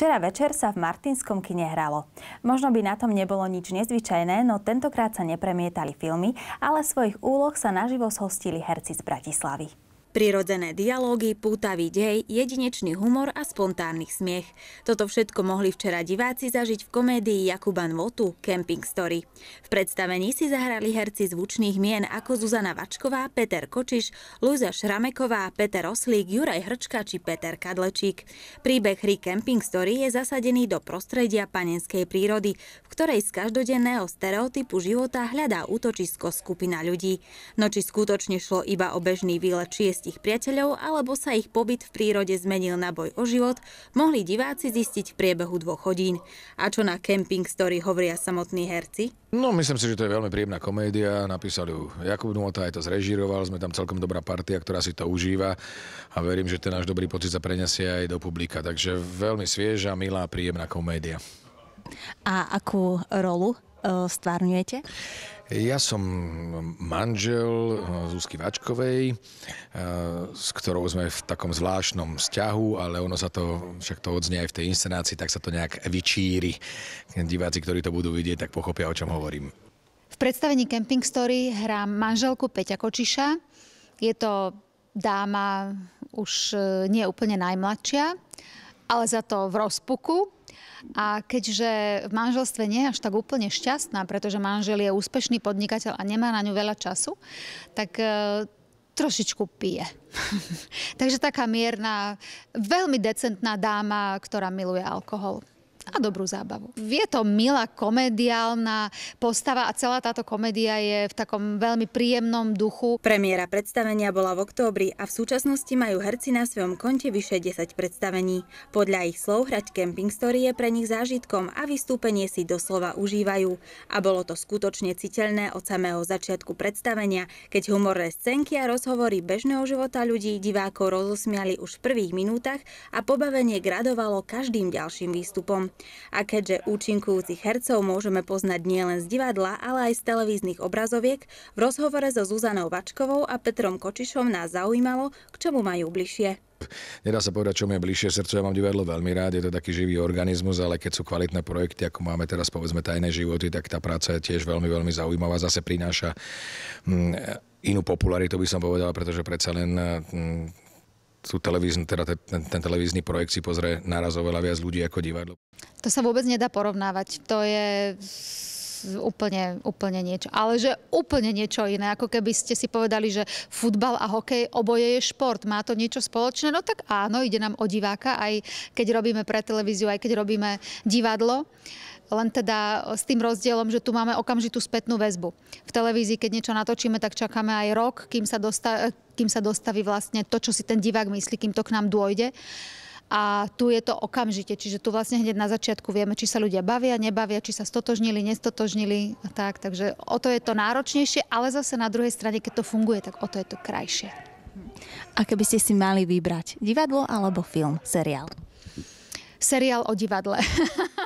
Včera večer sa v Martinskom kine hralo. Možno by na tom nebolo nič nezvyčajné, no tentokrát sa nepremietali filmy, ale svojich úloh sa naživo zhostili herci z Bratislavy. Prirodzené dialógy, pútavý dej, jedinečný humor a spontánny smiech. Toto všetko mohli včera diváci zažiť v komédii Jakuba Nvotu Camping Story. V predstavení si zahrali herci zvučných mien ako Zuzana Vačková, Peter Kočiš, Luisa Šrameková, Peter Oslík, Juraj Hrčka či Peter Kadlečík. Príbeh hry Camping Story je zasadený do prostredia panenskej prírody, v ktorej z každodenného stereotypu života hľadá útočisko skupina ľudí. No či skutočne šlo iba o bežný výlet šiestich priateľov alebo sa ich pobyt v prírode zmenil na boj o život, mohli diváci zistiť v priebehu dvoch hodín. A čo na Camping Story hovoria samotní herci? No, myslím si, že to je veľmi príjemná komédia. Napísal ju Jakub Nulota, aj to zrežíroval. Sme tam celkom dobrá partia, ktorá si to užíva a verím, že ten náš dobrý pocit sa preniesie aj do publika. Takže veľmi svieža, milá, príjemná komédia. A akú rolu e, stvárňujete? Ja som manžel eh, Zuzky Vačkovej, eh, s ktorou sme v takom zvláštnom vzťahu, ale ono sa to, však to odznie aj v tej inscenácii, tak sa to nejak vyčíri. Diváci, ktorí to budú vidieť, tak pochopia, o čom hovorím. V predstavení Camping Story hrám manželku Peťa Kočiša. Je to dáma už eh, nie úplne najmladšia, ale za to v rozpuku a keďže v manželstve nie je až tak úplne šťastná, pretože manžel je úspešný podnikateľ a nemá na ňu veľa času, tak e, trošičku pije. Takže taká mierna, veľmi decentná dáma, ktorá miluje alkohol a dobrú zábavu. Je to milá komediálna postava a celá táto komédia je v takom veľmi príjemnom duchu. Premiéra predstavenia bola v októbri a v súčasnosti majú herci na svojom konte vyše 10 predstavení. Podľa ich slov hrať Camping Story je pre nich zážitkom a vystúpenie si doslova užívajú. A bolo to skutočne citeľné od samého začiatku predstavenia, keď humorné scénky a rozhovory bežného života ľudí divákov rozosmiali už v prvých minútach a pobavenie gradovalo každým ďalším výstupom. A keďže účinkujúcich hercov môžeme poznať nielen z divadla, ale aj z televíznych obrazoviek, v rozhovore so Zuzanou Vačkovou a Petrom Kočišom nás zaujímalo, k čomu majú bližšie. Nedá sa povedať, čo mi je bližšie srdcu, ja mám divadlo veľmi rád, je to taký živý organizmus, ale keď sú kvalitné projekty, ako máme teraz povedzme tajné životy, tak tá práca je tiež veľmi, veľmi zaujímavá, zase prináša mm, inú popularitu by som povedal, pretože predsa len mm, tú televízn, teda ten, ten, ten televízny projekt si pozrie naraz oveľa viac ľudí ako divadlo. To sa vôbec nedá porovnávať. To je úplne, úplne niečo. Ale že úplne niečo iné, ako keby ste si povedali, že futbal a hokej oboje je šport, má to niečo spoločné, no tak áno, ide nám o diváka, aj keď robíme pre televíziu, aj keď robíme divadlo. Len teda s tým rozdielom, že tu máme okamžitú spätnú väzbu. V televízii, keď niečo natočíme, tak čakáme aj rok, kým sa, dosta- kým sa dostaví vlastne to, čo si ten divák myslí, kým to k nám dôjde a tu je to okamžite, čiže tu vlastne hneď na začiatku vieme, či sa ľudia bavia, nebavia, či sa stotožnili, nestotožnili a tak. Takže o to je to náročnejšie, ale zase na druhej strane, keď to funguje, tak o to je to krajšie. A keby ste si mali vybrať divadlo alebo film, seriál? Seriál o divadle.